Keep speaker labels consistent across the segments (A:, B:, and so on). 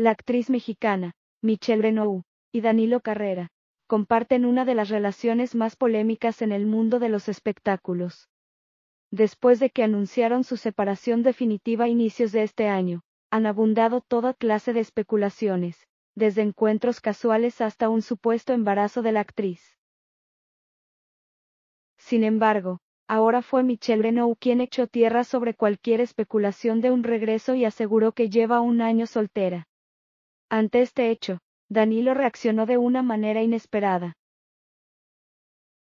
A: La actriz mexicana, Michelle Renaud, y Danilo Carrera, comparten una de las relaciones más polémicas en el mundo de los espectáculos. Después de que anunciaron su separación definitiva a inicios de este año, han abundado toda clase de especulaciones, desde encuentros casuales hasta un supuesto embarazo de la actriz. Sin embargo, ahora fue Michelle Renaud quien echó tierra sobre cualquier especulación de un regreso y aseguró que lleva un año soltera. Ante este hecho, Danilo reaccionó de una manera inesperada.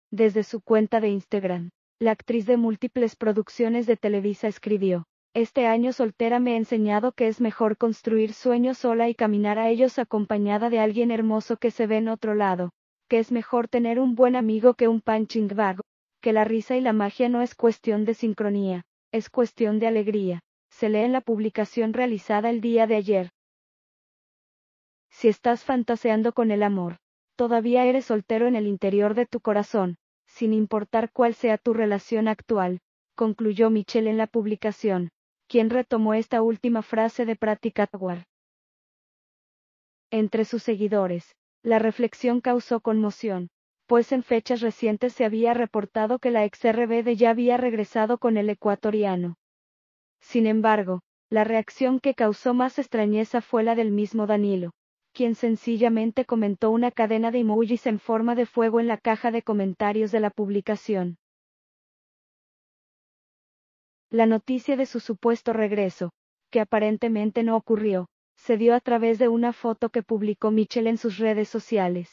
A: Desde su cuenta de Instagram, la actriz de múltiples producciones de Televisa escribió, Este año soltera me ha enseñado que es mejor construir sueños sola y caminar a ellos acompañada de alguien hermoso que se ve en otro lado, que es mejor tener un buen amigo que un punching bag, que la risa y la magia no es cuestión de sincronía, es cuestión de alegría. Se lee en la publicación realizada el día de ayer. Si estás fantaseando con el amor, todavía eres soltero en el interior de tu corazón, sin importar cuál sea tu relación actual, concluyó Michelle en la publicación, quien retomó esta última frase de Pratikatwar. Entre sus seguidores, la reflexión causó conmoción, pues en fechas recientes se había reportado que la ex-RBD ya había regresado con el ecuatoriano. Sin embargo, la reacción que causó más extrañeza fue la del mismo Danilo, quien sencillamente comentó una cadena de emojis en forma de fuego en la caja de comentarios de la publicación. La noticia de su supuesto regreso, que aparentemente no ocurrió, se dio a través de una foto que publicó Michelle en sus redes sociales.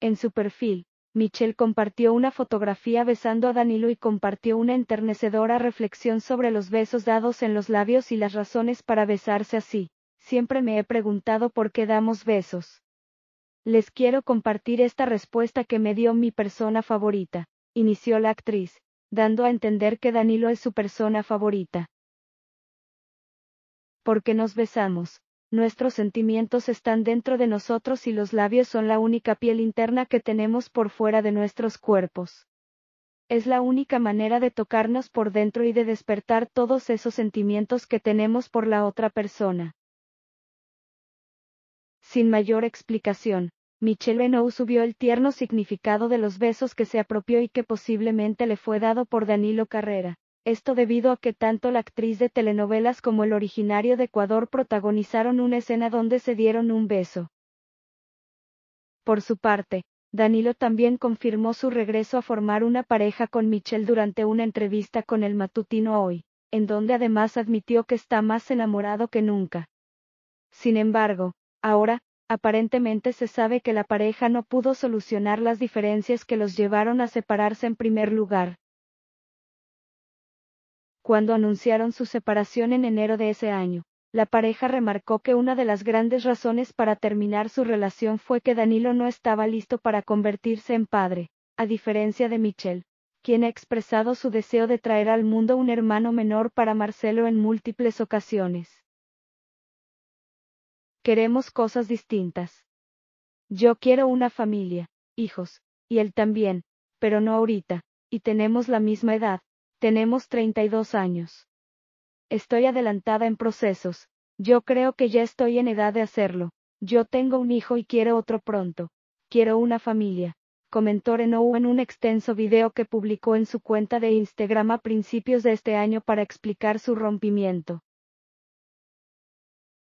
A: En su perfil, Michelle compartió una fotografía besando a Danilo y compartió una enternecedora reflexión sobre los besos dados en los labios y las razones para besarse así siempre me he preguntado por qué damos besos. Les quiero compartir esta respuesta que me dio mi persona favorita, inició la actriz, dando a entender que Danilo es su persona favorita. Porque nos besamos, nuestros sentimientos están dentro de nosotros y los labios son la única piel interna que tenemos por fuera de nuestros cuerpos. Es la única manera de tocarnos por dentro y de despertar todos esos sentimientos que tenemos por la otra persona. Sin mayor explicación, Michelle Renault subió el tierno significado de los besos que se apropió y que posiblemente le fue dado por Danilo Carrera. Esto debido a que tanto la actriz de telenovelas como el originario de Ecuador protagonizaron una escena donde se dieron un beso. Por su parte, Danilo también confirmó su regreso a formar una pareja con Michelle durante una entrevista con el matutino Hoy, en donde además admitió que está más enamorado que nunca. Sin embargo, Ahora, aparentemente se sabe que la pareja no pudo solucionar las diferencias que los llevaron a separarse en primer lugar. Cuando anunciaron su separación en enero de ese año, la pareja remarcó que una de las grandes razones para terminar su relación fue que Danilo no estaba listo para convertirse en padre, a diferencia de Michelle, quien ha expresado su deseo de traer al mundo un hermano menor para Marcelo en múltiples ocasiones. Queremos cosas distintas. Yo quiero una familia, hijos, y él también, pero no ahorita, y tenemos la misma edad, tenemos 32 años. Estoy adelantada en procesos, yo creo que ya estoy en edad de hacerlo, yo tengo un hijo y quiero otro pronto, quiero una familia, comentó Renou en un extenso video que publicó en su cuenta de Instagram a principios de este año para explicar su rompimiento.